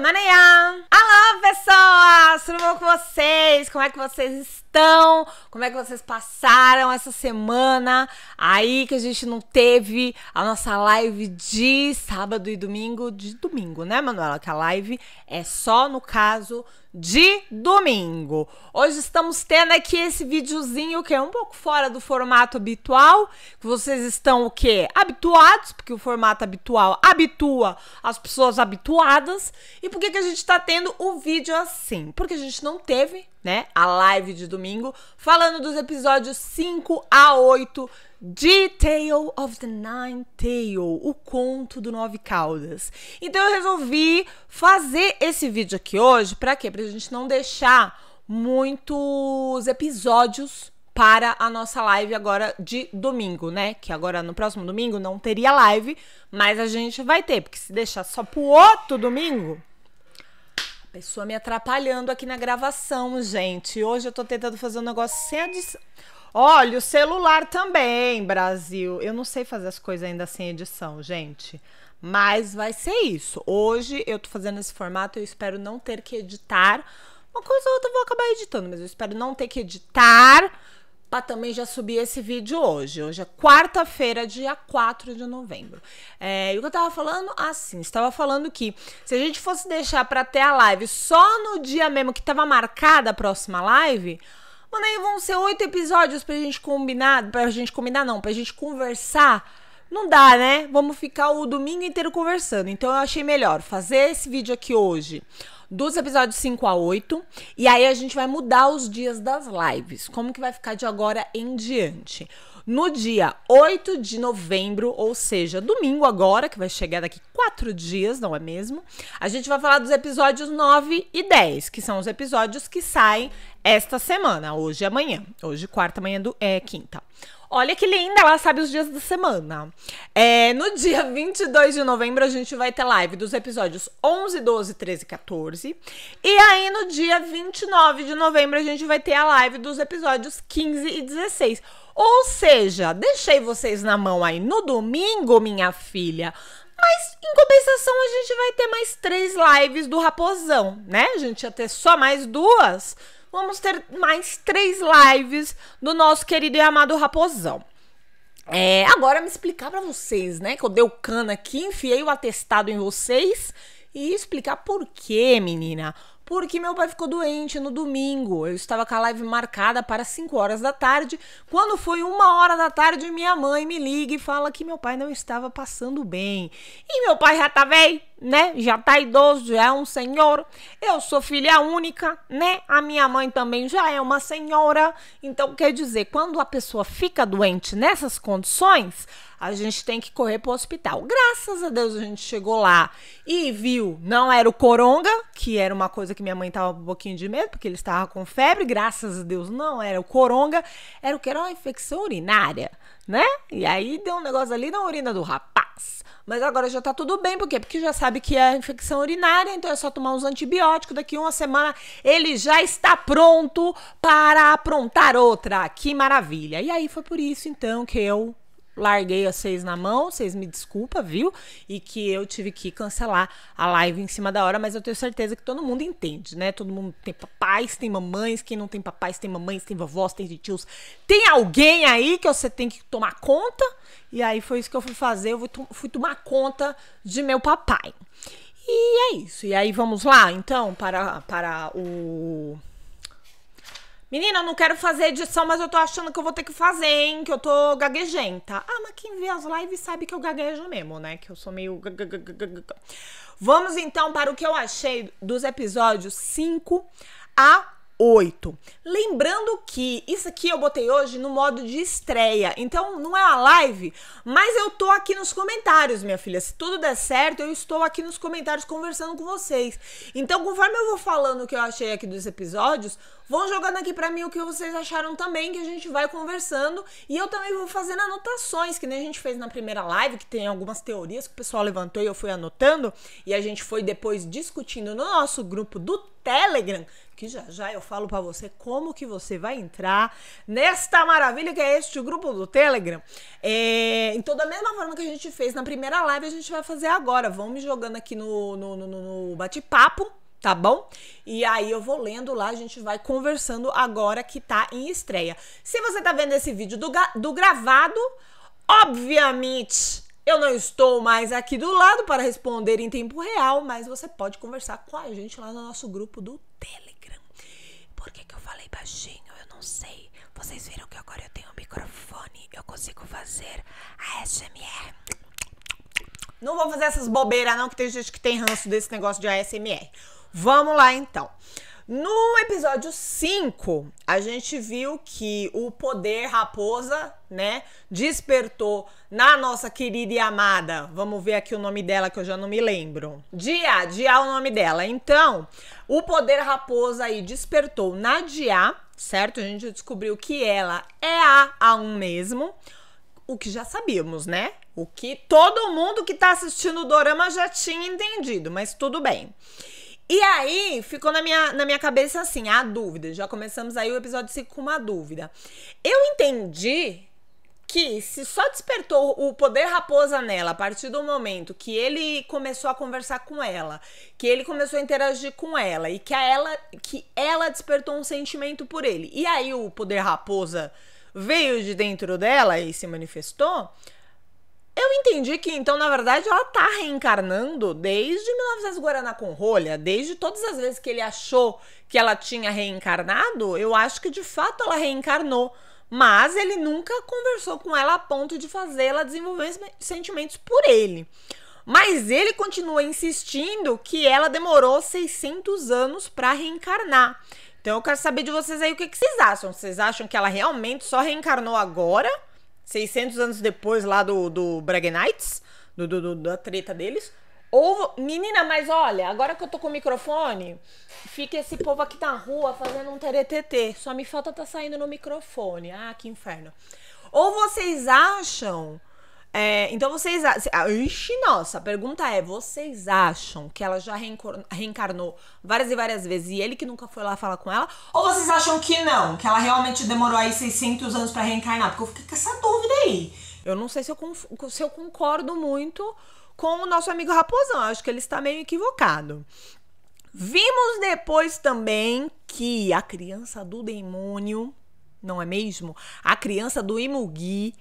Maneia! Alô, pessoas! Tudo bom com vocês? Como é que vocês estão? Como é que vocês passaram essa semana? Aí que a gente não teve a nossa live de sábado e domingo, de domingo, né, Manuela? Que a live é só no caso de domingo. Hoje estamos tendo aqui esse videozinho que é um pouco fora do formato habitual, que vocês estão o quê? Habituados, porque o formato habitual habitua as pessoas habituadas. E por que, que a gente está tendo o um vídeo assim? Porque a gente não teve né? A live de domingo, falando dos episódios 5 a 8 de Tale of the Nine Tail, o conto do Nove Caudas. Então eu resolvi fazer esse vídeo aqui hoje, para quê? Pra gente não deixar muitos episódios para a nossa live agora de domingo, né? Que agora no próximo domingo não teria live, mas a gente vai ter, porque se deixar só pro outro domingo, pessoa me atrapalhando aqui na gravação, gente. Hoje eu tô tentando fazer um negócio sem edição. Olha, o celular também, Brasil. Eu não sei fazer as coisas ainda sem edição, gente. Mas vai ser isso. Hoje eu tô fazendo esse formato, eu espero não ter que editar. Uma coisa ou outra eu vou acabar editando, mas eu espero não ter que editar Pá, também já subi esse vídeo hoje. Hoje é quarta-feira, dia 4 de novembro. É, e o que eu tava falando? Ah, estava falando que se a gente fosse deixar para ter a live só no dia mesmo que tava marcada a próxima live, mano, aí vão ser oito episódios pra gente combinar, pra gente combinar não, pra gente conversar não dá, né? Vamos ficar o domingo inteiro conversando. Então eu achei melhor fazer esse vídeo aqui hoje dos episódios 5 a 8. E aí a gente vai mudar os dias das lives. Como que vai ficar de agora em diante? No dia 8 de novembro, ou seja, domingo agora, que vai chegar daqui quatro dias, não é mesmo? A gente vai falar dos episódios 9 e 10, que são os episódios que saem esta semana, hoje e amanhã. Hoje, quarta, amanhã do, é quinta. Olha que linda, ela sabe os dias da semana. É, no dia 22 de novembro, a gente vai ter live dos episódios 11, 12, 13 e 14. E aí, no dia 29 de novembro, a gente vai ter a live dos episódios 15 e 16. Ou seja, deixei vocês na mão aí no domingo, minha filha. Mas, em compensação, a gente vai ter mais três lives do Raposão, né? A gente ia ter só mais duas vamos ter mais três lives do nosso querido e amado Raposão. É, agora me explicar para vocês, né? Que eu dei o cano aqui, enfiei o atestado em vocês e explicar por quê, menina porque meu pai ficou doente no domingo. Eu estava com a live marcada para 5 horas da tarde. Quando foi uma hora da tarde, minha mãe me liga e fala que meu pai não estava passando bem. E meu pai já tá velho, né? Já tá idoso, já é um senhor. Eu sou filha única, né? A minha mãe também já é uma senhora. Então, quer dizer, quando a pessoa fica doente nessas condições, a gente tem que correr para o hospital. Graças a Deus a gente chegou lá e viu, não era o coronga, que era uma coisa que minha mãe tava com um pouquinho de medo, porque ele estava com febre, graças a Deus não, era o coronga, era o que era uma infecção urinária, né? E aí deu um negócio ali na urina do rapaz. Mas agora já tá tudo bem, por quê? Porque já sabe que é infecção urinária, então é só tomar uns antibióticos. Daqui uma semana ele já está pronto para aprontar outra. Que maravilha! E aí foi por isso então que eu larguei vocês na mão, vocês me desculpa, viu? E que eu tive que cancelar a live em cima da hora, mas eu tenho certeza que todo mundo entende, né? Todo mundo tem papais, tem mamães, quem não tem papais, tem mamães, tem vovós, tem tios. Tem alguém aí que você tem que tomar conta? E aí foi isso que eu fui fazer, eu fui, fui tomar conta de meu papai. E é isso. E aí vamos lá, então, para, para o Menina, eu não quero fazer edição, mas eu tô achando que eu vou ter que fazer, hein? Que eu tô gaguejenta. Ah, mas quem vê as lives sabe que eu gaguejo mesmo, né? Que eu sou meio. Vamos então para o que eu achei dos episódios 5 a 8. Lembrando que isso aqui eu botei hoje no modo de estreia, então não é a live, mas eu tô aqui nos comentários, minha filha. Se tudo der certo, eu estou aqui nos comentários conversando com vocês. Então, conforme eu vou falando o que eu achei aqui dos episódios, vão jogando aqui para mim o que vocês acharam também, que a gente vai conversando e eu também vou fazendo anotações, que nem a gente fez na primeira live, que tem algumas teorias que o pessoal levantou e eu fui anotando e a gente foi depois discutindo no nosso grupo do Telegram que já já eu falo para você como que você vai entrar nesta maravilha que é este grupo do Telegram. É, em então, toda a mesma forma que a gente fez na primeira live, a gente vai fazer agora. Vão me jogando aqui no, no, no, no bate-papo tá bom? E aí eu vou lendo lá, a gente vai conversando agora que tá em estreia. Se você tá vendo esse vídeo do, do gravado, obviamente eu não estou mais aqui do lado para responder em tempo real, mas você pode conversar com a gente lá no nosso grupo do Telegram por que, que eu falei baixinho? Eu não sei. Vocês viram que agora eu tenho um microfone. Eu consigo fazer a ASMR. Não vou fazer essas bobeiras, não, que tem gente que tem ranço desse negócio de ASMR. Vamos lá então. No episódio 5, a gente viu que o poder raposa, né, despertou na nossa querida e amada, vamos ver aqui o nome dela que eu já não me lembro. Dia, Dia é o nome dela. Então, o poder raposa aí despertou na Dia, certo? A gente descobriu que ela é a A1 mesmo, o que já sabíamos, né? O que todo mundo que tá assistindo o dorama já tinha entendido, mas tudo bem. E aí, ficou na minha, na minha cabeça assim, a ah, dúvida. Já começamos aí o episódio 5 com uma dúvida. Eu entendi que se só despertou o poder raposa nela a partir do momento que ele começou a conversar com ela, que ele começou a interagir com ela e que a ela que ela despertou um sentimento por ele. E aí o poder raposa veio de dentro dela e se manifestou. Eu entendi que, então, na verdade, ela tá reencarnando desde 1900 Guaraná com rolha, desde todas as vezes que ele achou que ela tinha reencarnado, eu acho que de fato ela reencarnou. Mas ele nunca conversou com ela a ponto de fazê-la desenvolver sentimentos por ele. Mas ele continua insistindo que ela demorou 600 anos para reencarnar. Então eu quero saber de vocês aí o que, que vocês acham. Vocês acham que ela realmente só reencarnou agora? 600 anos depois lá do, do Bragenites, do, do, do, da treta deles. Ou, menina, mas olha, agora que eu tô com o microfone, fica esse povo aqui na rua fazendo um teretetê. Só me falta tá saindo no microfone. Ah, que inferno. Ou vocês acham é, então vocês. Ixi, nossa, a pergunta é: vocês acham que ela já reencarnou várias e várias vezes e ele que nunca foi lá falar com ela? Ou vocês acham que não? Que ela realmente demorou aí 600 anos para reencarnar? Porque eu fiquei com essa dúvida aí. Eu não sei se eu, se eu concordo muito com o nosso amigo Raposão. Eu acho que ele está meio equivocado. Vimos depois também que a criança do demônio, não é mesmo? A criança do Imugi,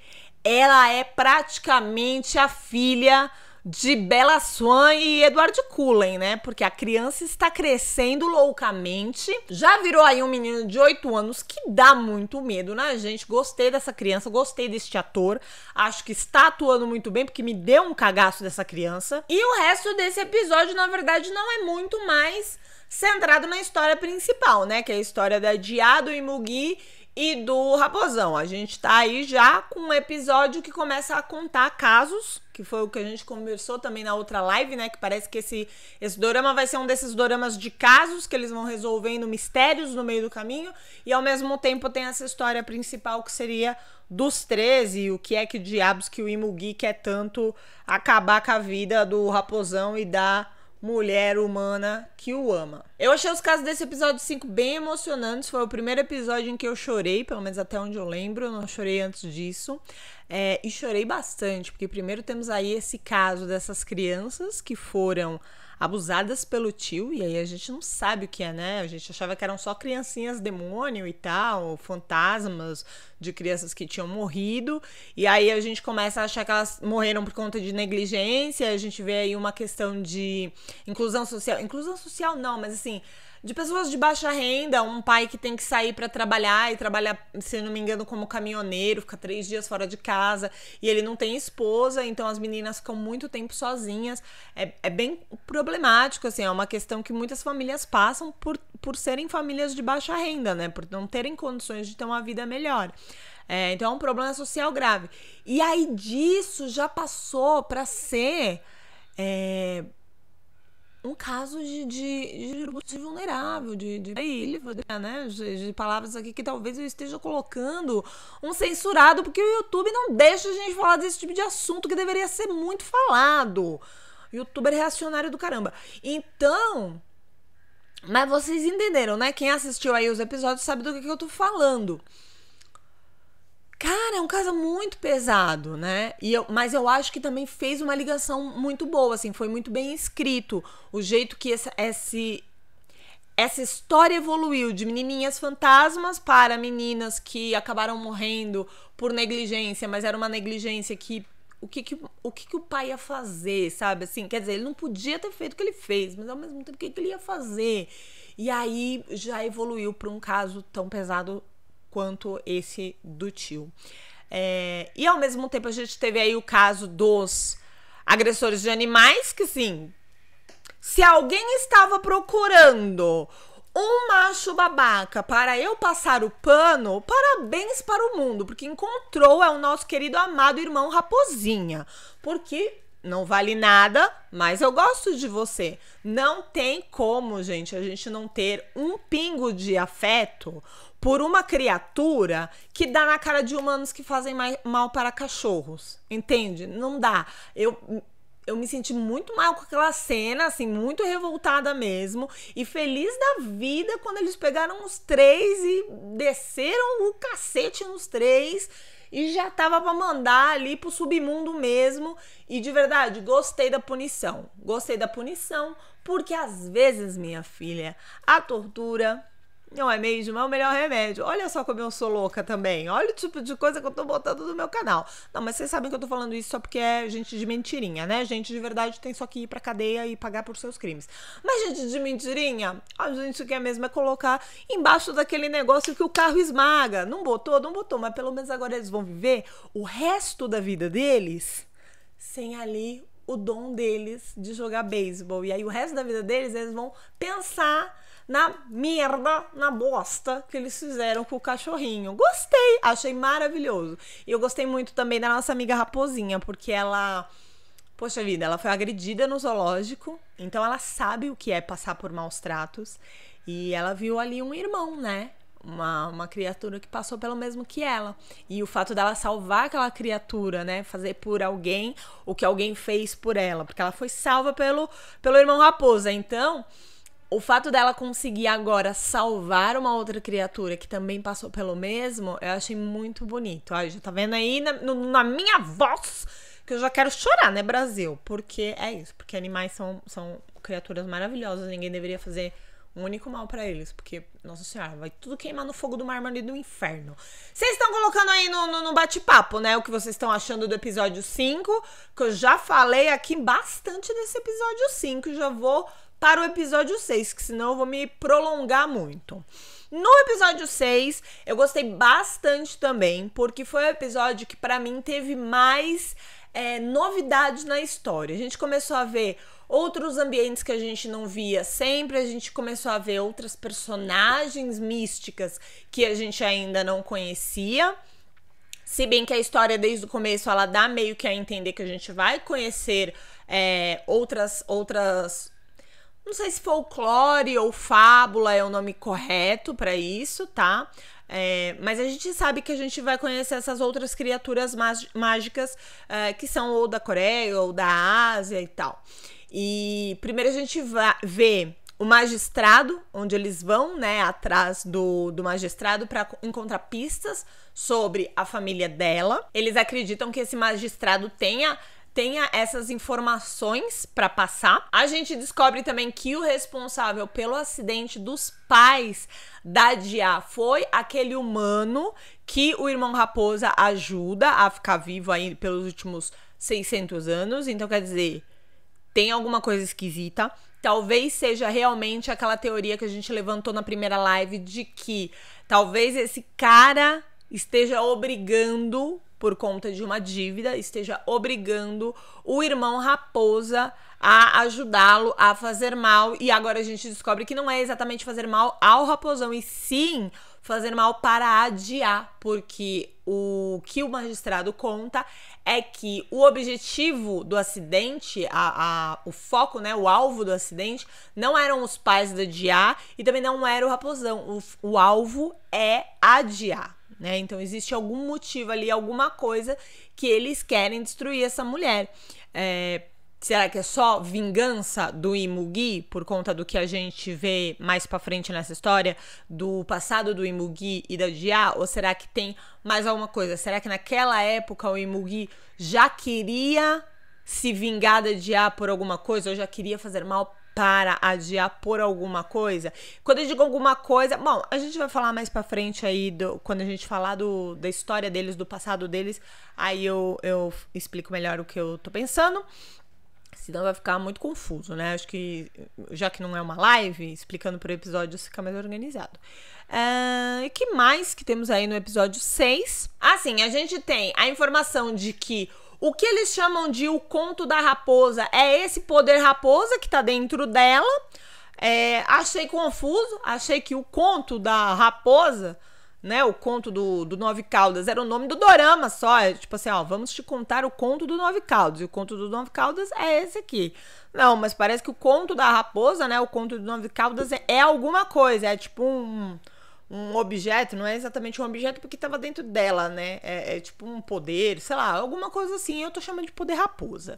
ela é praticamente a filha de Bela Swan e Edward Cullen, né? Porque a criança está crescendo loucamente. Já virou aí um menino de 8 anos que dá muito medo na né, gente. Gostei dessa criança, gostei deste ator. Acho que está atuando muito bem, porque me deu um cagaço dessa criança. E o resto desse episódio, na verdade, não é muito mais centrado na história principal, né? Que é a história da Diado e Mugi e do Raposão. A gente tá aí já com um episódio que começa a contar casos, que foi o que a gente conversou também na outra live, né? Que parece que esse, esse dorama vai ser um desses doramas de casos que eles vão resolvendo mistérios no meio do caminho, e ao mesmo tempo tem essa história principal que seria dos 13 e o que é que diabos que o Imugi quer tanto acabar com a vida do Raposão e dar mulher humana que o ama. Eu achei os casos desse episódio 5 bem emocionantes. Foi o primeiro episódio em que eu chorei, pelo menos até onde eu lembro. Eu não chorei antes disso. É, e chorei bastante, porque primeiro temos aí esse caso dessas crianças que foram abusadas pelo tio, e aí a gente não sabe o que é, né? A gente achava que eram só criancinhas demônio e tal, fantasmas de crianças que tinham morrido, e aí a gente começa a achar que elas morreram por conta de negligência, a gente vê aí uma questão de inclusão social. Inclusão social não, mas assim de pessoas de baixa renda, um pai que tem que sair para trabalhar e trabalhar, se não me engano, como caminhoneiro, fica três dias fora de casa e ele não tem esposa, então as meninas ficam muito tempo sozinhas. É, é bem problemático, assim, é uma questão que muitas famílias passam por, por serem famílias de baixa renda, né? Por não terem condições de ter uma vida melhor. É, então é um problema social grave. E aí disso já passou para ser. É, um caso de, de, de grupo de vulnerável, de, de né? De, de, palavras aqui que talvez eu esteja colocando um censurado, porque o YouTube não deixa a gente falar desse tipo de assunto que deveria ser muito falado. Youtuber é reacionário do caramba. Então. Mas vocês entenderam, né? Quem assistiu aí os episódios sabe do que, que eu tô falando. Cara, é um caso muito pesado, né? E eu, mas eu acho que também fez uma ligação muito boa, assim, foi muito bem escrito. O jeito que essa, esse, essa história evoluiu de menininhas fantasmas para meninas que acabaram morrendo por negligência, mas era uma negligência que. O que, que, o que, que o pai ia fazer, sabe? Assim, quer dizer, ele não podia ter feito o que ele fez, mas ao mesmo tempo, o que, que ele ia fazer? E aí já evoluiu para um caso tão pesado quanto esse do tio. É, e ao mesmo tempo a gente teve aí o caso dos agressores de animais, que sim, se alguém estava procurando um macho babaca para eu passar o pano, parabéns para o mundo, porque encontrou é o nosso querido amado irmão Raposinha. Porque não vale nada, mas eu gosto de você. Não tem como, gente, a gente não ter um pingo de afeto, por uma criatura que dá na cara de humanos que fazem mal para cachorros. Entende? Não dá. Eu eu me senti muito mal com aquela cena, assim, muito revoltada mesmo. E feliz da vida quando eles pegaram os três e desceram o cacete nos três. E já tava pra mandar ali pro submundo mesmo. E de verdade, gostei da punição. Gostei da punição, porque às vezes, minha filha, a tortura não é mesmo? É o melhor remédio. Olha só como eu sou louca também. Olha o tipo de coisa que eu tô botando no meu canal. Não, mas vocês sabem que eu tô falando isso só porque é gente de mentirinha, né? Gente de verdade tem só que ir pra cadeia e pagar por seus crimes. Mas gente de mentirinha, a gente quer mesmo é colocar embaixo daquele negócio que o carro esmaga. Não botou? Não botou. Mas pelo menos agora eles vão viver o resto da vida deles sem ali o dom deles de jogar beisebol. E aí o resto da vida deles, eles vão pensar na merda, na bosta que eles fizeram com o cachorrinho. Gostei, achei maravilhoso. E eu gostei muito também da nossa amiga Raposinha, porque ela. Poxa vida, ela foi agredida no zoológico, então ela sabe o que é passar por maus tratos. E ela viu ali um irmão, né? Uma, uma criatura que passou pelo mesmo que ela. E o fato dela salvar aquela criatura, né? Fazer por alguém o que alguém fez por ela. Porque ela foi salva pelo, pelo irmão Raposa. Então, o fato dela conseguir agora salvar uma outra criatura que também passou pelo mesmo, eu achei muito bonito. Olha, já tá vendo aí na, no, na, minha voz que eu já quero chorar, né, Brasil? Porque é isso, porque animais são, são criaturas maravilhosas, ninguém deveria fazer um único mal para eles, porque, nossa senhora, vai tudo queimar no fogo do mármore do inferno. Vocês estão colocando aí no, no, no bate-papo, né, o que vocês estão achando do episódio 5, que eu já falei aqui bastante desse episódio 5, já vou para o episódio 6, que senão eu vou me prolongar muito. No episódio 6, eu gostei bastante também, porque foi o episódio que para mim teve mais é, novidades na história. A gente começou a ver outros ambientes que a gente não via sempre, a gente começou a ver outras personagens místicas que a gente ainda não conhecia. Se bem que a história desde o começo ela dá meio que a entender que a gente vai conhecer é, outras outras não sei se folclore ou fábula é o nome correto para isso, tá? É, mas a gente sabe que a gente vai conhecer essas outras criaturas mágicas é, que são ou da Coreia ou da Ásia e tal. E primeiro a gente vê o magistrado, onde eles vão, né, atrás do, do magistrado para encontrar pistas sobre a família dela. Eles acreditam que esse magistrado tenha tenha essas informações para passar. A gente descobre também que o responsável pelo acidente dos pais da Dia foi aquele humano que o irmão Raposa ajuda a ficar vivo aí pelos últimos 600 anos. Então quer dizer, tem alguma coisa esquisita. Talvez seja realmente aquela teoria que a gente levantou na primeira live de que talvez esse cara esteja obrigando por conta de uma dívida, esteja obrigando o irmão Raposa a ajudá-lo a fazer mal. E agora a gente descobre que não é exatamente fazer mal ao raposão, e sim fazer mal para adiar, porque o que o magistrado conta é que o objetivo do acidente, a, a, o foco, né, o alvo do acidente, não eram os pais da adiar e também não era o raposão. O, o alvo é adiar né? Então existe algum motivo ali, alguma coisa que eles querem destruir essa mulher. É, será que é só vingança do Imugi por conta do que a gente vê mais para frente nessa história do passado do Imugi e da Dia? Ou será que tem mais alguma coisa? Será que naquela época o Imugi já queria se vingar da Dia por alguma coisa ou já queria fazer mal para adiar por alguma coisa. Quando eu digo alguma coisa, bom, a gente vai falar mais para frente aí, do, quando a gente falar do, da história deles, do passado deles, aí eu, eu explico melhor o que eu tô pensando. Senão vai ficar muito confuso, né? Acho que, já que não é uma live, explicando por episódio fica mais organizado. É, e uh, que mais que temos aí no episódio 6? Assim, ah, a gente tem a informação de que o que eles chamam de o conto da raposa é esse poder raposa que tá dentro dela. É, achei confuso, achei que o conto da raposa, né? O conto do, do Nove Caldas era o nome do dorama só. É, tipo assim, ó, vamos te contar o conto do Nove Caldas. E o conto do Nove Caldas é esse aqui. Não, mas parece que o conto da raposa, né? O conto do Nove Caldas é, é alguma coisa, é tipo um um objeto, não é exatamente um objeto porque estava dentro dela, né? É, é, tipo um poder, sei lá, alguma coisa assim. Eu tô chamando de poder raposa.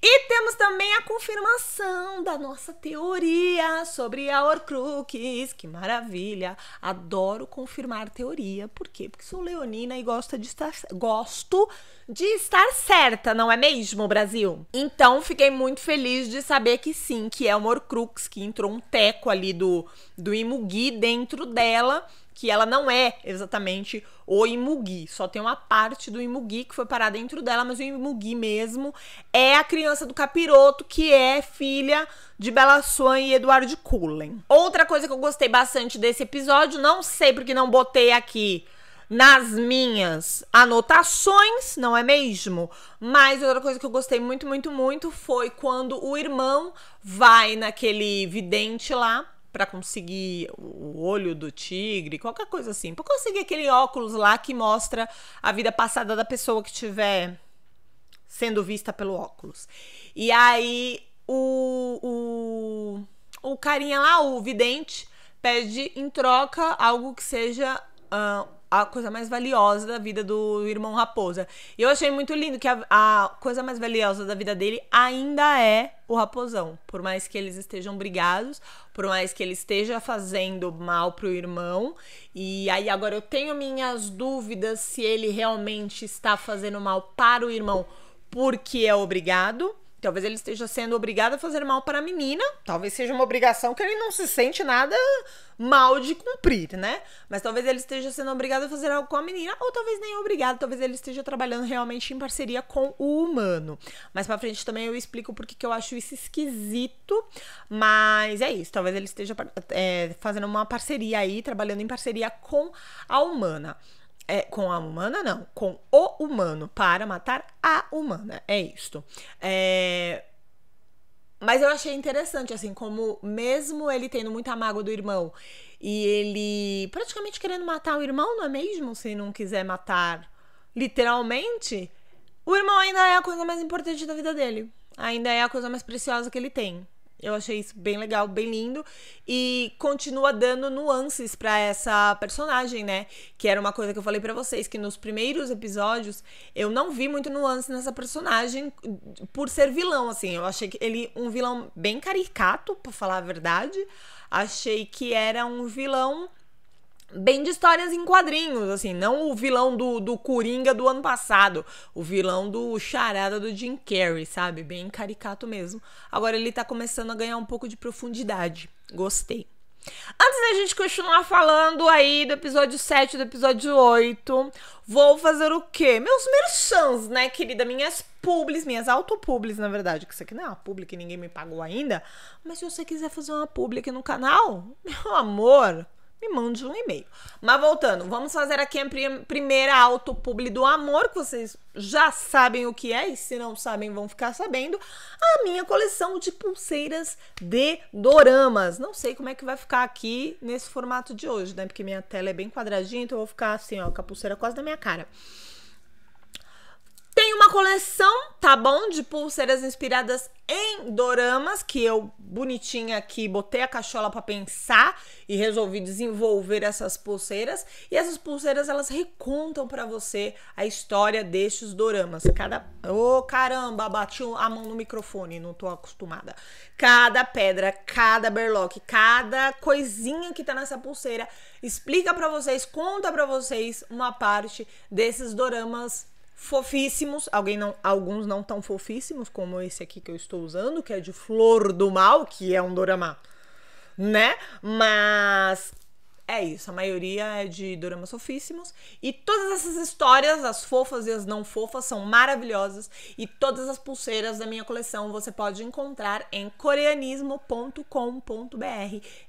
E temos também a confirmação da nossa teoria sobre a Horcrux. Que maravilha! Adoro confirmar teoria. Por quê? Porque sou leonina e gosto de estar, gosto de estar certa, não é mesmo, Brasil? Então fiquei muito feliz de saber que sim, que é uma Horcrux, que entrou um teco ali do, do Imugi dentro dela que ela não é exatamente o imugi, só tem uma parte do imugi que foi parar dentro dela, mas o imugi mesmo é a criança do capiroto que é filha de Bela Swan e Eduardo Cullen. Outra coisa que eu gostei bastante desse episódio, não sei porque não botei aqui nas minhas anotações, não é mesmo? Mas outra coisa que eu gostei muito, muito, muito foi quando o irmão vai naquele vidente lá para conseguir o olho do tigre, qualquer coisa assim. Para conseguir aquele óculos lá que mostra a vida passada da pessoa que estiver sendo vista pelo óculos. E aí o, o, o carinha lá, o vidente, pede em troca algo que seja. Uh, a coisa mais valiosa da vida do irmão Raposa. E eu achei muito lindo que a, a coisa mais valiosa da vida dele ainda é o Raposão. Por mais que eles estejam brigados, por mais que ele esteja fazendo mal pro irmão. E aí agora eu tenho minhas dúvidas se ele realmente está fazendo mal para o irmão porque é obrigado Talvez ele esteja sendo obrigado a fazer mal para a menina. Talvez seja uma obrigação que ele não se sente nada mal de cumprir, né? Mas talvez ele esteja sendo obrigado a fazer algo com a menina, ou talvez nem obrigado, talvez ele esteja trabalhando realmente em parceria com o humano. Mais pra frente também eu explico porque que eu acho isso esquisito, mas é isso. Talvez ele esteja é, fazendo uma parceria aí, trabalhando em parceria com a humana. É, com a humana, não. Com o humano, para matar a humana. É isto. É... Mas eu achei interessante, assim, como mesmo ele tendo muita mágoa do irmão e ele praticamente querendo matar o irmão, não é mesmo? Se não quiser matar literalmente, o irmão ainda é a coisa mais importante da vida dele. Ainda é a coisa mais preciosa que ele tem. Eu achei isso bem legal, bem lindo. E continua dando nuances para essa personagem, né? Que era uma coisa que eu falei para vocês, que nos primeiros episódios eu não vi muito nuance nessa personagem por ser vilão, assim. Eu achei que ele um vilão bem caricato, pra falar a verdade. Achei que era um vilão bem de histórias em quadrinhos, assim, não o vilão do, do Coringa do ano passado, o vilão do charada do Jim Carrey, sabe? Bem caricato mesmo. Agora ele tá começando a ganhar um pouco de profundidade. Gostei. Antes da gente continuar falando aí do episódio 7 do episódio 8, vou fazer o quê? Meus merchans, né, querida? Minhas publis, minhas autopublis, na verdade, que isso aqui não é uma publi que ninguém me pagou ainda, mas se você quiser fazer uma publi aqui no canal, meu amor, me mande um e-mail. Mas voltando, vamos fazer aqui a primeira autopubli do amor, que vocês já sabem o que é, e se não sabem, vão ficar sabendo. A minha coleção de pulseiras de doramas. Não sei como é que vai ficar aqui nesse formato de hoje, né? Porque minha tela é bem quadradinha, então eu vou ficar assim, ó, com a pulseira quase na minha cara. Tem uma coleção, tá bom? De pulseiras inspiradas em doramas, que eu bonitinha aqui botei a cachola para pensar e resolvi desenvolver essas pulseiras. E essas pulseiras elas recontam para você a história destes doramas. Cada. Ô oh, caramba, bati a mão no microfone, não tô acostumada. Cada pedra, cada berloque, cada coisinha que tá nessa pulseira explica para vocês, conta para vocês uma parte desses doramas fofíssimos, alguém não, alguns não tão fofíssimos como esse aqui que eu estou usando, que é de Flor do Mal, que é um dorama, né? Mas é isso, a maioria é de doramas fofíssimos. E todas essas histórias, as fofas e as não fofas, são maravilhosas. E todas as pulseiras da minha coleção você pode encontrar em coreanismo.com.br.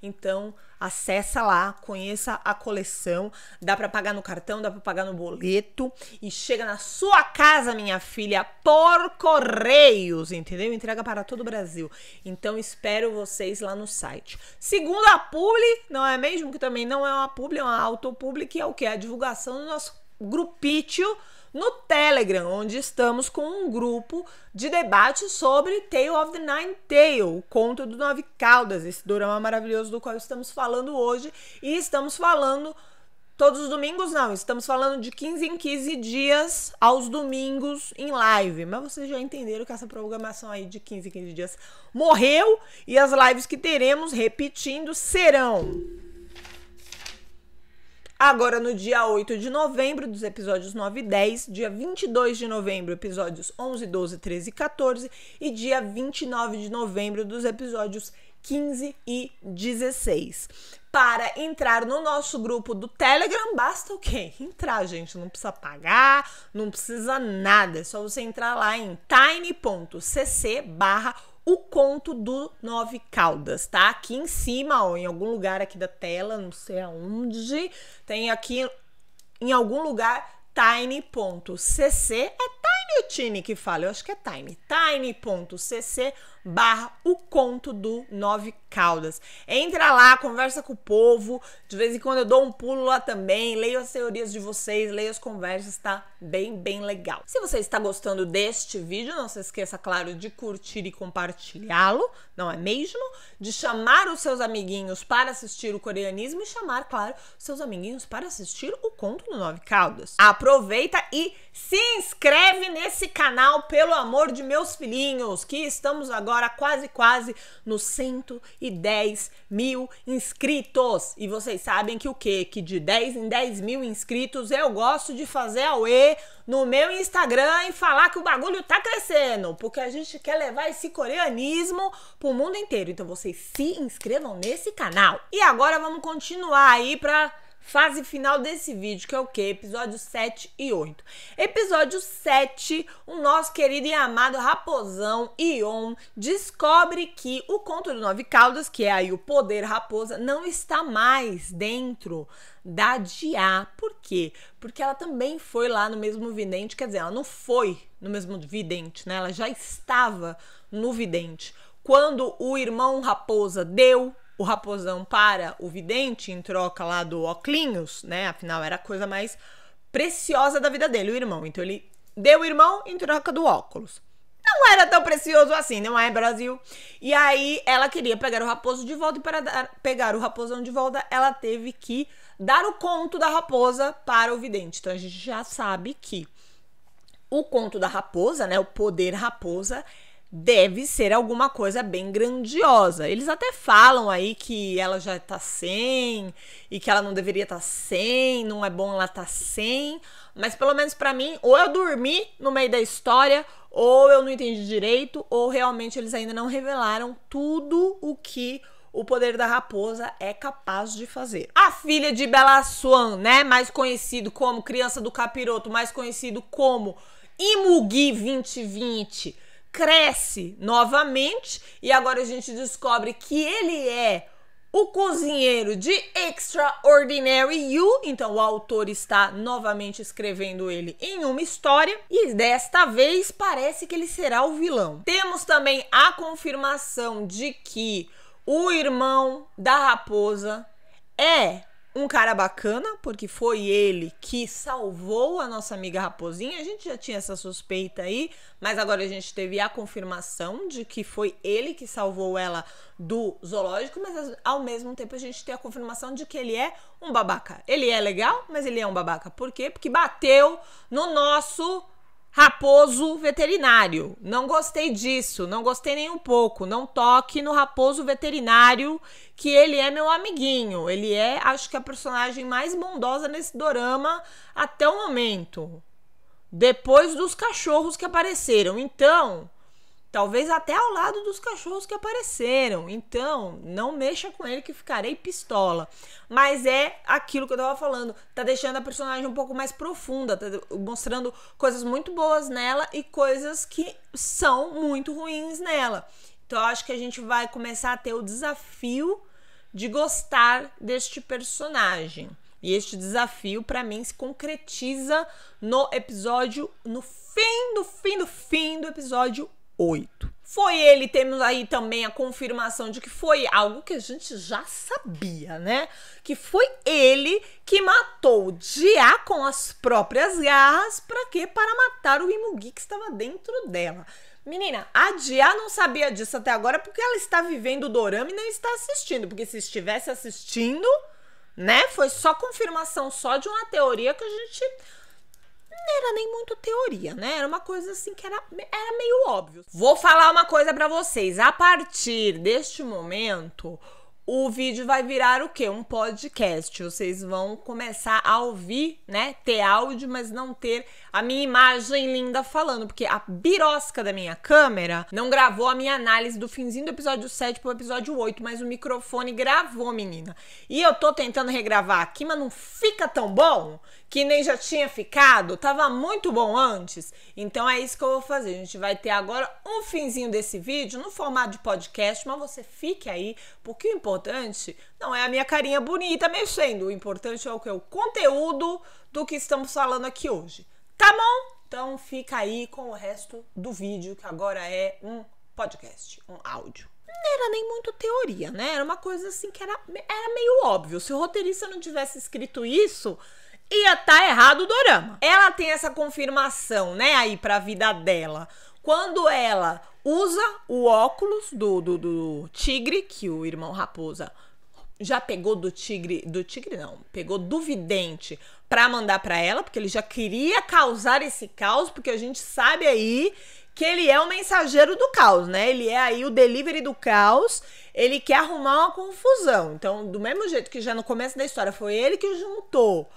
Então, acessa lá, conheça a coleção, dá para pagar no cartão, dá para pagar no boleto e chega na sua casa, minha filha, por correios, entendeu? Entrega para todo o Brasil. Então espero vocês lá no site. Segundo a Publi, não é mesmo que também não é uma Publi, é uma Autopubli, que é o que? A divulgação do nosso grupítio no Telegram, onde estamos com um grupo de debate sobre Tale of the Nine Tail, o conto do Nove Caldas, esse drama maravilhoso do qual estamos falando hoje. E estamos falando todos os domingos, não, estamos falando de 15 em 15 dias aos domingos em live. Mas vocês já entenderam que essa programação aí de 15 em 15 dias morreu e as lives que teremos repetindo serão Agora, no dia 8 de novembro, dos episódios 9 e 10, dia 22 de novembro, episódios 11, 12, 13 e 14, e dia 29 de novembro, dos episódios 15 e 16. Para entrar no nosso grupo do Telegram, basta o quê? Entrar, gente. Não precisa pagar, não precisa nada. É só você entrar lá em tiny.cc barra o conto do Nove Caldas, tá? Aqui em cima, ó, em algum lugar aqui da tela, não sei aonde, tem aqui em algum lugar tiny.cc, é tiny ou tiny que fala? Eu acho que é tiny. tiny.cc barra o conto do Nove Caldas. Entra lá, conversa com o povo. De vez em quando eu dou um pulo lá também. Leio as teorias de vocês, leio as conversas, tá bem, bem legal. Se você está gostando deste vídeo, não se esqueça, claro, de curtir e compartilhá-lo, não é mesmo? De chamar os seus amiguinhos para assistir o coreanismo e chamar, claro, seus amiguinhos para assistir o conto do Nove Caldas. Aproveita e se inscreve nesse canal, pelo amor de meus filhinhos, que estamos agora agora quase, quase nos 110 mil inscritos. E vocês sabem que o quê? Que de 10 em 10 mil inscritos eu gosto de fazer ao E no meu Instagram e falar que o bagulho tá crescendo, porque a gente quer levar esse coreanismo pro mundo inteiro. Então vocês se inscrevam nesse canal. E agora vamos continuar aí pra fase final desse vídeo, que é o que? Episódio 7 e 8. Episódio 7, o nosso querido e amado raposão Ion descobre que o conto do Nove Caldas, que é aí o poder raposa, não está mais dentro da Diá. Por quê? Porque ela também foi lá no mesmo vidente, quer dizer, ela não foi no mesmo vidente, né? Ela já estava no vidente. Quando o irmão raposa deu o raposão para o vidente em troca lá do Oclinhos, né? Afinal, era a coisa mais preciosa da vida dele, o irmão. Então ele deu o irmão em troca do óculos. Não era tão precioso assim, não é, Brasil? E aí ela queria pegar o raposo de volta e para dar, pegar o raposão de volta, ela teve que dar o conto da raposa para o vidente. Então a gente já sabe que o conto da raposa, né, o poder raposa, deve ser alguma coisa bem grandiosa. Eles até falam aí que ela já tá sem e que ela não deveria estar tá sem, não é bom ela tá sem, mas pelo menos para mim, ou eu dormi no meio da história, ou eu não entendi direito, ou realmente eles ainda não revelaram tudo o que o poder da raposa é capaz de fazer. A filha de Bela Swan, né, mais conhecido como criança do capiroto, mais conhecido como Imugi 2020, cresce novamente e agora a gente descobre que ele é o cozinheiro de Extraordinary You, então o autor está novamente escrevendo ele em uma história e desta vez parece que ele será o vilão. Temos também a confirmação de que o irmão da raposa é um cara bacana, porque foi ele que salvou a nossa amiga Raposinha. A gente já tinha essa suspeita aí, mas agora a gente teve a confirmação de que foi ele que salvou ela do zoológico, mas ao mesmo tempo a gente tem a confirmação de que ele é um babaca. Ele é legal, mas ele é um babaca. Por quê? Porque bateu no nosso raposo veterinário. Não gostei disso, não gostei nem um pouco. Não toque no raposo veterinário, que ele é meu amiguinho. Ele é, acho que, a personagem mais bondosa nesse dorama até o momento. Depois dos cachorros que apareceram. Então, talvez até ao lado dos cachorros que apareceram. Então, não mexa com ele que ficarei pistola. Mas é aquilo que eu tava falando, tá deixando a personagem um pouco mais profunda, tá mostrando coisas muito boas nela e coisas que são muito ruins nela. Então, eu acho que a gente vai começar a ter o desafio de gostar deste personagem. E este desafio, para mim, se concretiza no episódio, no fim do fim do fim do episódio 8. Foi ele, temos aí também a confirmação de que foi algo que a gente já sabia, né? Que foi ele que matou Dia com as próprias garras, para quê? Para matar o Imugi que estava dentro dela. Menina, a Dia não sabia disso até agora porque ela está vivendo o dorama e não está assistindo, porque se estivesse assistindo, né, foi só confirmação só de uma teoria que a gente não era nem muito teoria, né? Era uma coisa assim que era, era meio óbvio. Vou falar uma coisa para vocês. A partir deste momento, o vídeo vai virar o quê? Um podcast. Vocês vão começar a ouvir, né? Ter áudio, mas não ter a minha imagem linda falando, porque a birosca da minha câmera não gravou a minha análise do finzinho do episódio 7 pro episódio 8, mas o microfone gravou, menina. E eu tô tentando regravar aqui, mas não fica tão bom que nem já tinha ficado, tava muito bom antes. Então é isso que eu vou fazer. A gente vai ter agora um finzinho desse vídeo no formato de podcast, mas você fique aí, porque o importante não é a minha carinha bonita mexendo, o importante é o que é o conteúdo do que estamos falando aqui hoje. Tá bom? Então fica aí com o resto do vídeo, que agora é um podcast, um áudio. Não era nem muito teoria, né? Era uma coisa assim que era, era meio óbvio. Se o roteirista não tivesse escrito isso, ia estar tá errado o dorama. Ela tem essa confirmação, né, aí pra vida dela. Quando ela usa o óculos do, do, do tigre que o irmão Raposa já pegou do tigre, do tigre não, pegou do vidente para mandar para ela, porque ele já queria causar esse caos, porque a gente sabe aí que ele é o mensageiro do caos, né? Ele é aí o delivery do caos, ele quer arrumar uma confusão. Então, do mesmo jeito que já no começo da história foi ele que juntou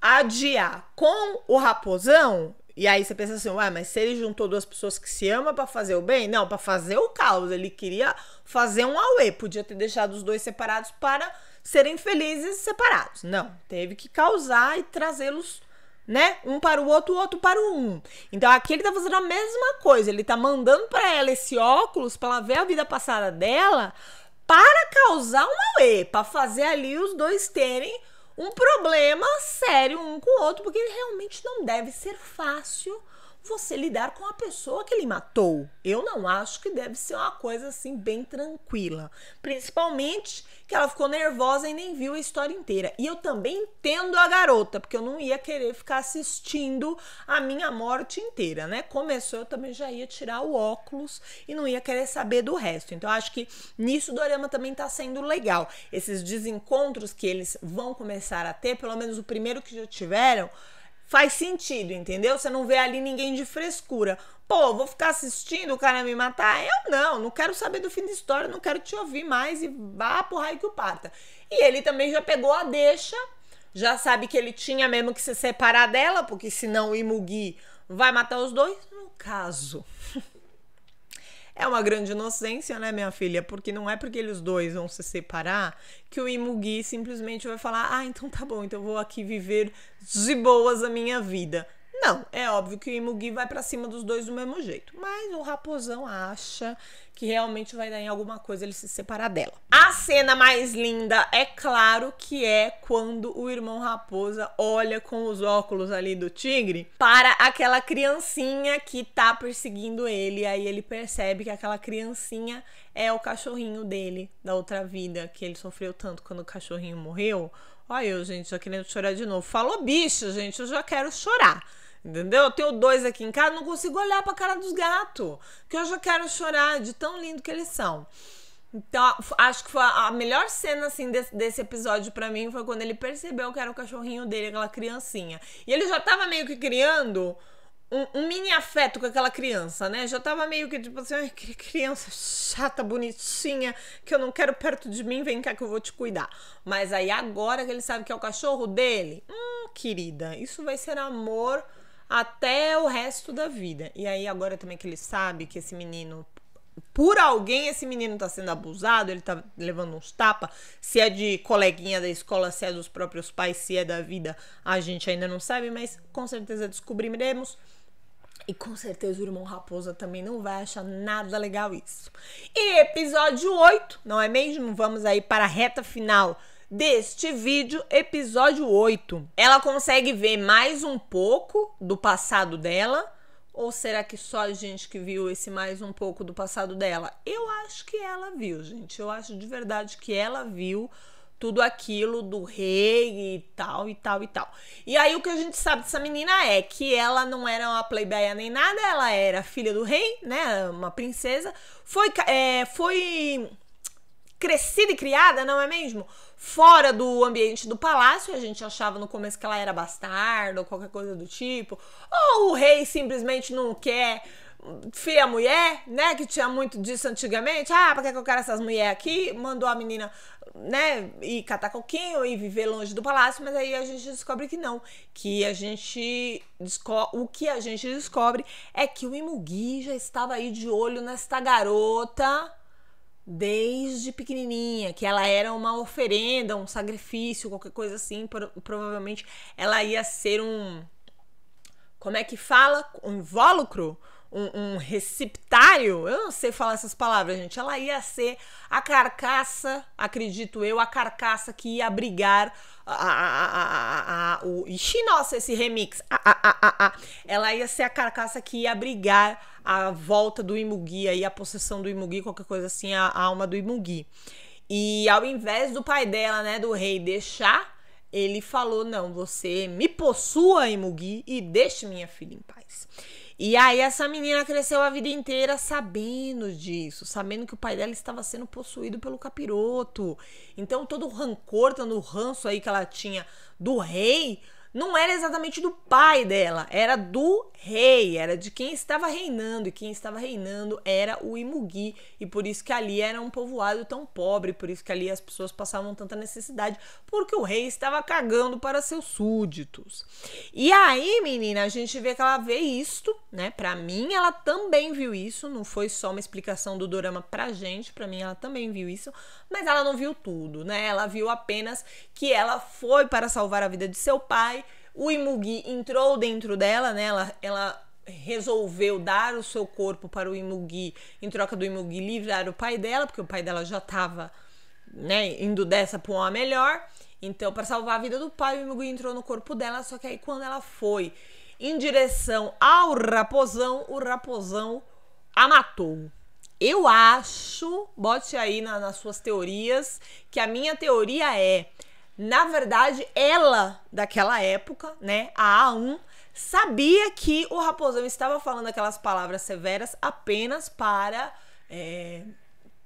a Dia com o Raposão, e aí você pensa assim, ué, mas se ele juntou duas pessoas que se ama para fazer o bem? Não, para fazer o caos. Ele queria fazer um auê. Podia ter deixado os dois separados para serem felizes separados. Não, teve que causar e trazê-los, né? Um para o outro, o outro para o um. Então aqui ele tá fazendo a mesma coisa. Ele tá mandando para ela esse óculos para ela ver a vida passada dela para causar um auê, para fazer ali os dois terem um problema sério um com o outro, porque realmente não deve ser fácil você lidar com a pessoa que ele matou. Eu não acho que deve ser uma coisa assim bem tranquila. Principalmente que ela ficou nervosa e nem viu a história inteira. E eu também entendo a garota, porque eu não ia querer ficar assistindo a minha morte inteira, né? Começou, eu também já ia tirar o óculos e não ia querer saber do resto. Então acho que nisso o Dorama também tá sendo legal. Esses desencontros que eles vão começar a ter, pelo menos o primeiro que já tiveram, faz sentido, entendeu? Você não vê ali ninguém de frescura. Pô, vou ficar assistindo o cara me matar? Eu não, não quero saber do fim da história, não quero te ouvir mais e vá pro raio que o parta. E ele também já pegou a deixa, já sabe que ele tinha mesmo que se separar dela, porque senão o Imugi vai matar os dois. No caso. É uma grande inocência, né, minha filha? Porque não é porque eles dois vão se separar que o Imugi simplesmente vai falar: ah, então tá bom, então eu vou aqui viver de boas a minha vida. Não, é óbvio que o Imugi vai para cima dos dois do mesmo jeito, mas o raposão acha que realmente vai dar em alguma coisa ele se separar dela. A cena mais linda, é claro, que é quando o irmão raposa olha com os óculos ali do tigre para aquela criancinha que tá perseguindo ele, aí ele percebe que aquela criancinha é o cachorrinho dele da outra vida que ele sofreu tanto quando o cachorrinho morreu. Olha eu, gente, já querendo chorar de novo. Falou bicho, gente, eu já quero chorar. Entendeu? Eu tenho dois aqui em casa, não consigo olhar para a cara dos gatos, que eu já quero chorar de tão lindo que eles são. Então, acho que foi a melhor cena assim desse, desse episódio para mim foi quando ele percebeu que era o cachorrinho dele, aquela criancinha. E ele já tava meio que criando um, um, mini afeto com aquela criança, né? Já tava meio que tipo assim, ai, que criança chata, bonitinha, que eu não quero perto de mim, vem cá que eu vou te cuidar. Mas aí agora que ele sabe que é o cachorro dele, hum, querida, isso vai ser amor até o resto da vida. E aí, agora também que ele sabe que esse menino, por alguém, esse menino tá sendo abusado, ele tá levando uns tapas. Se é de coleguinha da escola, se é dos próprios pais, se é da vida, a gente ainda não sabe, mas com certeza descobriremos. E com certeza o irmão Raposa também não vai achar nada legal isso. E episódio 8, não é mesmo? Vamos aí para a reta final deste vídeo, episódio 8. Ela consegue ver mais um pouco do passado dela? Ou será que só a gente que viu esse mais um pouco do passado dela? Eu acho que ela viu, gente. Eu acho de verdade que ela viu tudo aquilo do rei e tal e tal e tal. E aí o que a gente sabe dessa menina é que ela não era uma plebeia nem nada, ela era filha do rei, né? Uma princesa. Foi, é, foi crescida e criada, não é mesmo? Fora do ambiente do palácio, a gente achava no começo que ela era bastarda ou qualquer coisa do tipo, ou o rei simplesmente não quer feia mulher, né? Que tinha muito disso antigamente. Ah, pra que eu quero essas mulheres aqui? Mandou a menina, né? Ir catar coquinho e viver longe do palácio. Mas aí a gente descobre que não. Que a gente. O que a gente descobre é que o Imugi já estava aí de olho nesta garota desde pequenininha, que ela era uma oferenda, um sacrifício, qualquer coisa assim, provavelmente ela ia ser um como é que fala? Um invólucro? um, um receptário, eu não sei falar essas palavras, gente. Ela ia ser a carcaça, acredito eu, a carcaça que ia abrigar a, a, a, o. Ixi, nossa, esse remix! Ela ia ser a carcaça que ia abrigar a volta do Imugi, aí a possessão do Imugi, qualquer coisa assim, a, a alma do Imugi. E ao invés do pai dela, né, do rei, deixar ele falou: Não, você me possua, Imugi, e deixe minha filha em paz. E aí essa menina cresceu a vida inteira sabendo disso, sabendo que o pai dela estava sendo possuído pelo capiroto. Então todo o rancor, todo o ranço aí que ela tinha do rei, não era exatamente do pai dela, era do rei, era de quem estava reinando, e quem estava reinando era o Imugi, e por isso que ali era um povoado tão pobre, por isso que ali as pessoas passavam tanta necessidade, porque o rei estava cagando para seus súditos. E aí, menina, a gente vê que ela vê isto, né? Para mim, ela também viu isso, não foi só uma explicação do dorama pra gente, para mim ela também viu isso, mas ela não viu tudo, né? Ela viu apenas que ela foi para salvar a vida de seu pai. O Imugi entrou dentro dela, né? Ela, ela resolveu dar o seu corpo para o Imugi em troca do Imugi livrar o pai dela, porque o pai dela já estava né, indo dessa para uma melhor. Então, para salvar a vida do pai, o Imugi entrou no corpo dela, só que aí quando ela foi em direção ao raposão, o raposão a matou. Eu acho, bote aí na, nas suas teorias, que a minha teoria é, na verdade, ela daquela época, né, a A1, sabia que o raposão estava falando aquelas palavras severas apenas para é,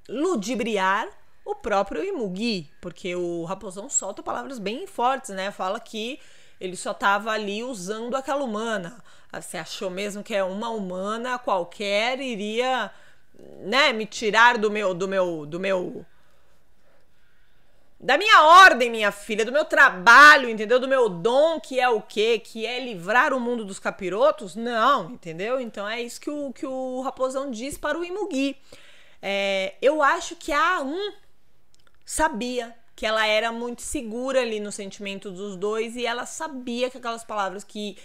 ludibriar o próprio Imugi, porque o raposão solta palavras bem fortes, né? Fala que ele só estava ali usando aquela humana. Você achou mesmo que é uma humana qualquer iria né, me tirar do meu do meu do meu da minha ordem, minha filha, do meu trabalho, entendeu? Do meu dom, que é o quê? Que é livrar o mundo dos capirotos? Não, entendeu? Então é isso que o, que o Raposão diz para o Imugi. É, eu acho que a um sabia que ela era muito segura ali no sentimento dos dois e ela sabia que aquelas palavras que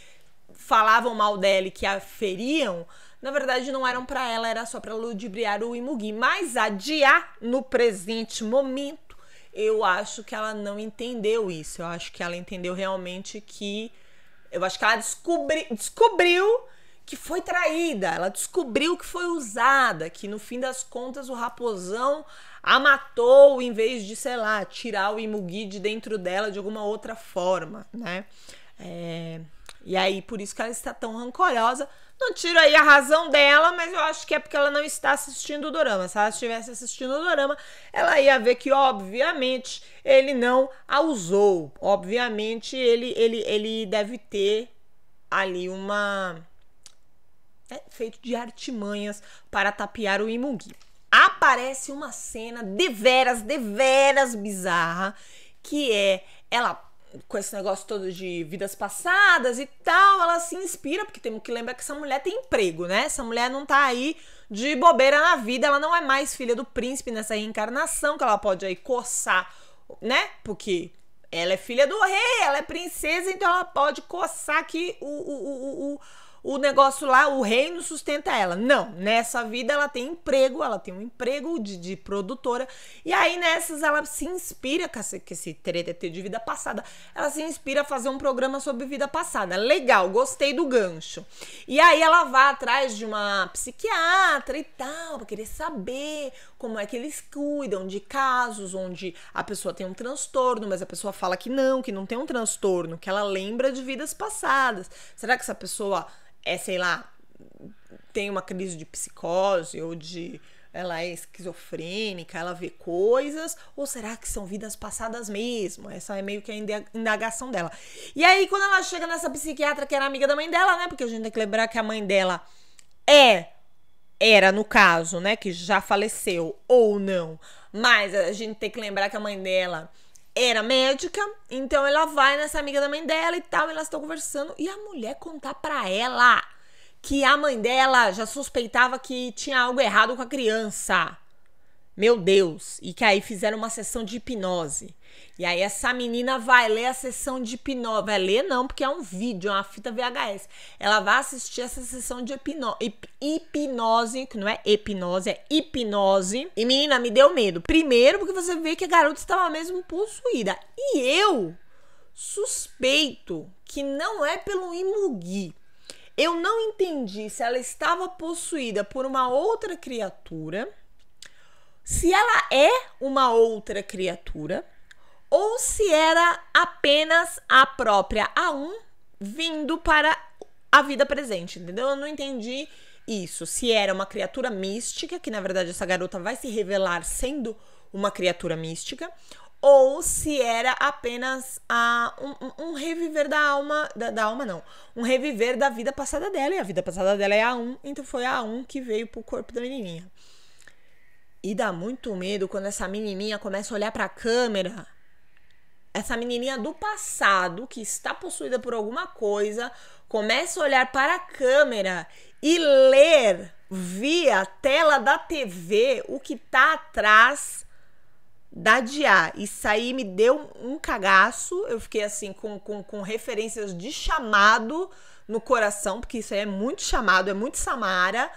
falavam mal dela e que a feriam na verdade, não eram para ela, era só para ludibriar o Imugi. Mas adiar no presente momento, eu acho que ela não entendeu isso. Eu acho que ela entendeu realmente que. Eu acho que ela descobri, descobriu que foi traída, ela descobriu que foi usada, que no fim das contas o raposão a matou em vez de, sei lá, tirar o Imugi de dentro dela de alguma outra forma, né? É... E aí, por isso que ela está tão rancorosa, não tiro aí a razão dela, mas eu acho que é porque ela não está assistindo o dorama. Se ela estivesse assistindo o dorama, ela ia ver que, obviamente, ele não a usou. Obviamente, ele, ele, ele deve ter ali uma. É, feito de artimanhas para tapear o Imungi. Aparece uma cena de veras de veras bizarra, que é ela com esse negócio todo de vidas passadas e tal, ela se inspira, porque temos que lembrar que essa mulher tem emprego, né? Essa mulher não tá aí de bobeira na vida, ela não é mais filha do príncipe nessa reencarnação, que ela pode aí coçar, né? Porque ela é filha do rei, ela é princesa, então ela pode coçar aqui o, o, o, o o negócio lá, o reino sustenta ela. Não, nessa vida ela tem emprego, ela tem um emprego de, de produtora. E aí nessas ela se inspira, com esse, esse TTT de vida passada, ela se inspira a fazer um programa sobre vida passada. Legal, gostei do gancho. E aí ela vai atrás de uma psiquiatra e tal, pra querer saber como é que eles cuidam de casos onde a pessoa tem um transtorno, mas a pessoa fala que não, que não tem um transtorno, que ela lembra de vidas passadas. Será que essa pessoa é, sei lá, tem uma crise de psicose ou de ela é esquizofrênica, ela vê coisas, ou será que são vidas passadas mesmo? Essa é meio que a indagação dela. E aí, quando ela chega nessa psiquiatra que era amiga da mãe dela, né? Porque a gente tem que lembrar que a mãe dela é, era no caso, né? Que já faleceu ou não. Mas a gente tem que lembrar que a mãe dela era médica, então ela vai nessa amiga da mãe dela e tal, elas estão conversando e a mulher contar para ela que a mãe dela já suspeitava que tinha algo errado com a criança. Meu Deus! E que aí fizeram uma sessão de hipnose. E aí essa menina vai ler a sessão de hipnose. Vai ler não, porque é um vídeo, é uma fita VHS. Ela vai assistir essa sessão de hipno... Hip... hipnose, que não é hipnose, é hipnose. E menina, me deu medo. Primeiro porque você vê que a garota estava mesmo possuída. E eu suspeito que não é pelo imugi. Eu não entendi se ela estava possuída por uma outra criatura se ela é uma outra criatura ou se era apenas a própria A1 vindo para a vida presente, entendeu? Eu não entendi isso. Se era uma criatura mística, que na verdade essa garota vai se revelar sendo uma criatura mística, ou se era apenas a, um, um reviver da alma, da, da, alma não, um reviver da vida passada dela, e a vida passada dela é a 1, então foi a 1 que veio pro corpo da menininha. E dá muito medo quando essa menininha começa a olhar para a câmera. Essa menininha do passado, que está possuída por alguma coisa, começa a olhar para a câmera e ler via tela da TV o que tá atrás da Diá. Isso aí me deu um cagaço. Eu fiquei assim com, com, com referências de chamado no coração, porque isso aí é muito chamado, é muito Samara.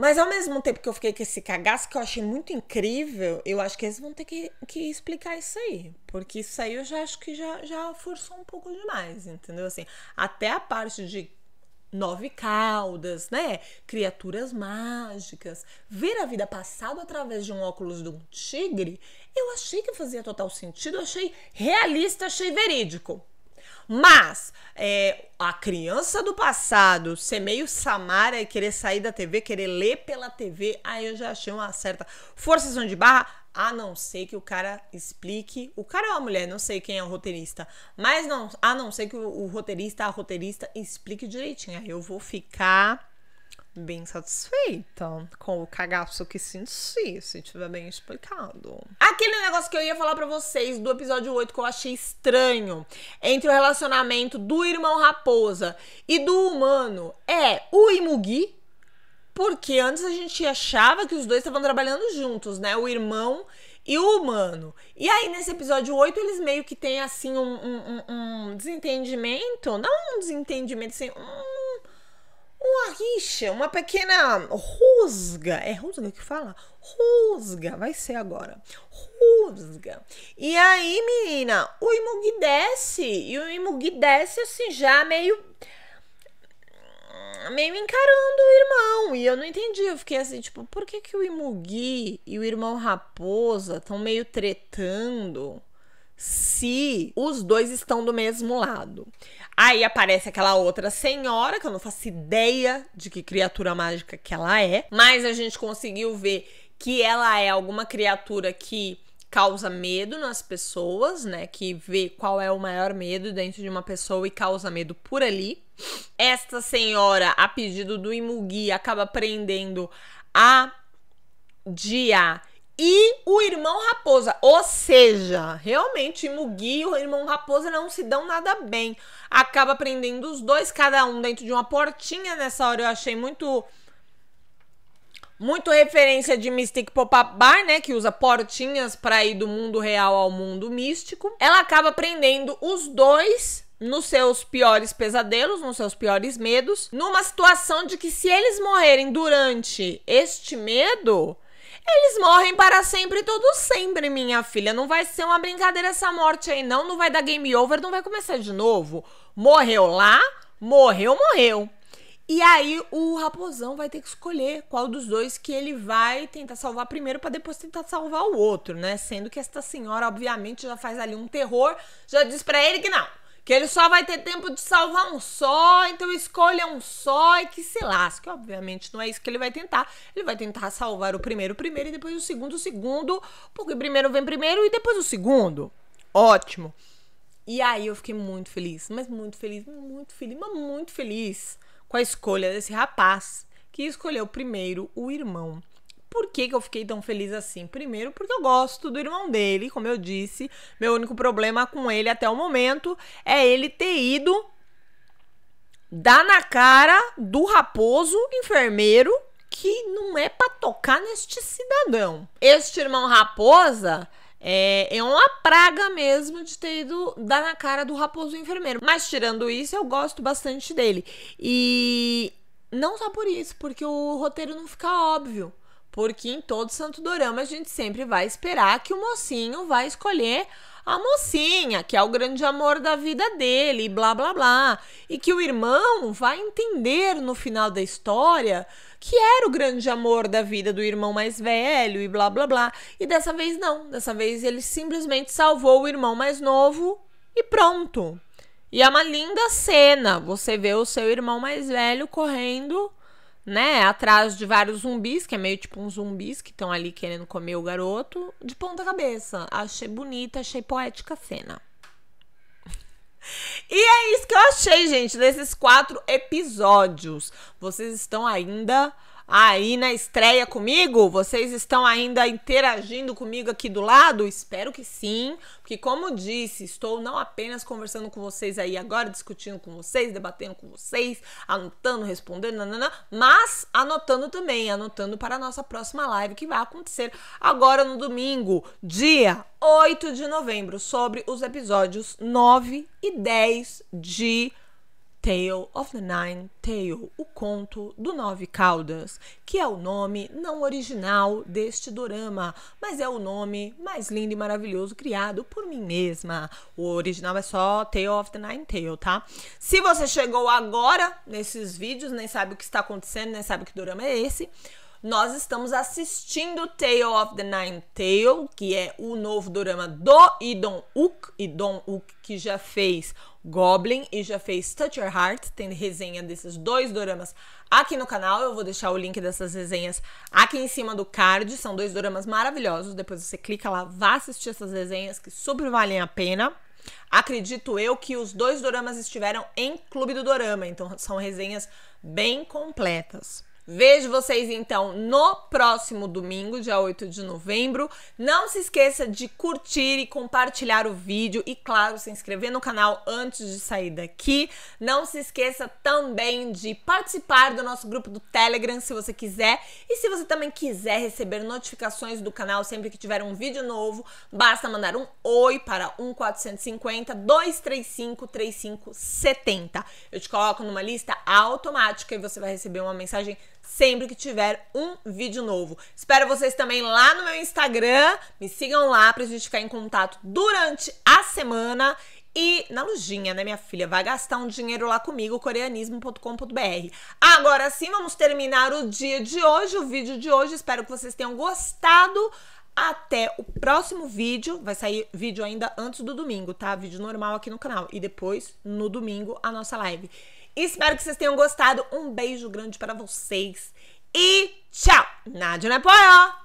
Mas ao mesmo tempo que eu fiquei com esse cagaço, que eu achei muito incrível, eu acho que eles vão ter que, que explicar isso aí. Porque isso aí eu já acho que já, já forçou um pouco demais, entendeu? Assim, até a parte de nove caudas, né? Criaturas mágicas, ver a vida passada através de um óculos de um tigre, eu achei que fazia total sentido, achei realista, achei verídico. Mas é, a criança do passado ser meio Samara e querer sair da TV, querer ler pela TV, aí eu já achei uma certa forçação de barra, a não ser que o cara explique. O cara é uma mulher, não sei quem é o roteirista. Mas não, a não ser que o, o roteirista, a roteirista explique direitinho. Aí eu vou ficar bem satisfeita com o cagaço que senti, se tiver bem explicado. Aquele negócio que eu ia falar para vocês do episódio 8 que eu achei estranho entre o relacionamento do irmão raposa e do humano é o Imugi, porque antes a gente achava que os dois estavam trabalhando juntos, né? O irmão e o humano. E aí, nesse episódio 8, eles meio que têm assim um, um, um desentendimento, não um desentendimento, assim, um uma rixa, uma pequena rusga. É rusga que fala? Rusga, vai ser agora. Rusga. E aí, menina, o Imugi desce. E o Imugi desce assim, já meio. meio encarando o irmão. E eu não entendi. Eu fiquei assim, tipo, por que, que o Imugi e o irmão Raposa estão meio tretando? se os dois estão do mesmo lado. Aí aparece aquela outra senhora, que eu não faço ideia de que criatura mágica que ela é, mas a gente conseguiu ver que ela é alguma criatura que causa medo nas pessoas, né? Que vê qual é o maior medo dentro de uma pessoa e causa medo por ali. Esta senhora, a pedido do Imugi, acaba prendendo a Dia e o irmão Raposa. Ou seja, realmente Mugi e o irmão Raposa não se dão nada bem. Acaba prendendo os dois, cada um dentro de uma portinha. Nessa hora eu achei muito. Muito referência de Mystic Pop-Up Bar, né? Que usa portinhas para ir do mundo real ao mundo místico. Ela acaba prendendo os dois nos seus piores pesadelos, nos seus piores medos, numa situação de que se eles morrerem durante este medo, eles morrem para sempre, todos sempre, minha filha. Não vai ser uma brincadeira essa morte aí, não. Não vai dar game over, não vai começar de novo. Morreu lá, morreu, morreu. E aí o raposão vai ter que escolher qual dos dois que ele vai tentar salvar primeiro para depois tentar salvar o outro, né? Sendo que esta senhora obviamente já faz ali um terror, já diz para ele que não que ele só vai ter tempo de salvar um só, então escolha um só e que se lasque. Obviamente não é isso que ele vai tentar. Ele vai tentar salvar o primeiro, primeiro e depois o segundo, o segundo, porque primeiro vem primeiro e depois o segundo. Ótimo. E aí eu fiquei muito feliz, mas muito feliz, muito feliz, mas muito feliz com a escolha desse rapaz que escolheu primeiro o irmão. Por que, que eu fiquei tão feliz assim? Primeiro, porque eu gosto do irmão dele, como eu disse. Meu único problema com ele até o momento é ele ter ido dar na cara do raposo enfermeiro que não é para tocar neste cidadão. Este irmão raposa é, é uma praga mesmo de ter ido dar na cara do raposo enfermeiro. Mas tirando isso, eu gosto bastante dele. E não só por isso, porque o roteiro não fica óbvio. Porque em todo santo dorama a gente sempre vai esperar que o mocinho vai escolher a mocinha, que é o grande amor da vida dele, blá blá blá. E que o irmão vai entender no final da história que era o grande amor da vida do irmão mais velho, e blá blá blá. E dessa vez não, dessa vez ele simplesmente salvou o irmão mais novo e pronto. E é uma linda cena você vê o seu irmão mais velho correndo né, atrás de vários zumbis, que é meio tipo um zumbis que estão ali querendo comer o garoto, de ponta cabeça. Achei bonita, achei poética a cena. E é isso que eu achei, gente, desses quatro episódios. Vocês estão ainda aí na estreia comigo? Vocês estão ainda interagindo comigo aqui do lado? Espero que sim, porque como disse, estou não apenas conversando com vocês aí agora, discutindo com vocês, debatendo com vocês, anotando, respondendo, nanana, mas anotando também, anotando para a nossa próxima live que vai acontecer agora no domingo, dia 8 de novembro, sobre os episódios 9 e 10 de Tale of the Nine Tale, o conto do Nove Caudas, que é o nome não original deste dorama, mas é o nome mais lindo e maravilhoso criado por mim mesma. O original é só Tale of the Nine Tale, tá? Se você chegou agora nesses vídeos, nem sabe o que está acontecendo, nem sabe que dorama é esse, nós estamos assistindo Tale of the Nine Tail, que é o novo drama do Idon Uk, Idon Uk que já fez Goblin e já fez Touch Your Heart, tem resenha desses dois doramas aqui no canal. Eu vou deixar o link dessas resenhas aqui em cima do card. São dois doramas maravilhosos. Depois você clica lá, vá assistir essas resenhas que super valem a pena. Acredito eu que os dois doramas estiveram em Clube do Dorama, então são resenhas bem completas. Vejo vocês então no próximo domingo, dia 8 de novembro. Não se esqueça de curtir e compartilhar o vídeo e, claro, se inscrever no canal antes de sair daqui. Não se esqueça também de participar do nosso grupo do Telegram se você quiser. E se você também quiser receber notificações do canal sempre que tiver um vídeo novo, basta mandar um oi para 1450 235 3570. Eu te coloco numa lista automática e você vai receber uma mensagem sempre que tiver um vídeo novo. Espero vocês também lá no meu Instagram. Me sigam lá pra gente ficar em contato durante a semana. E na lojinha, né, minha filha? Vai gastar um dinheiro lá comigo, coreanismo.com.br. Agora sim, vamos terminar o dia de hoje, o vídeo de hoje. Espero que vocês tenham gostado. Até o próximo vídeo. Vai sair vídeo ainda antes do domingo, tá? Vídeo normal aqui no canal. E depois, no domingo, a nossa live. Espero que vocês tenham gostado. Um beijo grande para vocês e tchau! Nádia não é Napoio!